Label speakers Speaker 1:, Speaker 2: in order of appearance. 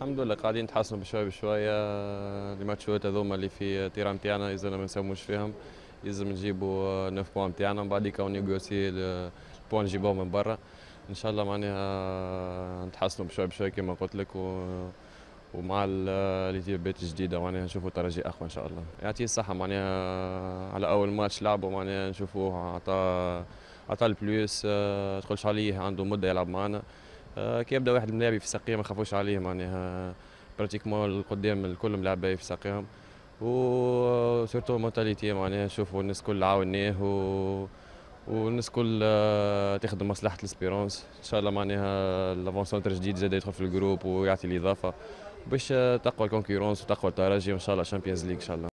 Speaker 1: الحمد لله قاعدين نتحسنوا بشوي بشوية آه، الماتشات هذوما اللي في التيران تاعنا اذا ما نساهموش فيهم لازم نجيبوا نوف بوان تاعنا من بعديك نيغوسي البوان نجيبوهم من برا ان شاء الله معناها نتحسنوا بشوي بشوي كما قلت لك و ومع الاتيبات آه، الجديده معناها نشوفوا ترجي اقوى ان شاء الله يعطيه الصحه معناها على اول ماتش لعبوا معناها نشوفوه عطى عطى البلوس آه، تقولش عليه عنده مده يلعب معنا آه، كي يبدا واحد الملاعب في ساقيه ما نخافوش عليه معناها يعني، براتيكمون القدام الكل ملاعبي في ساقيهم و سورتو مونتاليتي معناها نشوفوا الناس كل عاونيه و والناس كل آه، تخدم مصلحه الاسبيرونس ان شاء الله معناها لافونسونتر جديد زاد يدخل في الجروب ويعطي الاضافه باش آه، تقوى الكونكورونس وتقوى الترجي وان شاء الله شامبيونز ليغ ان شاء الله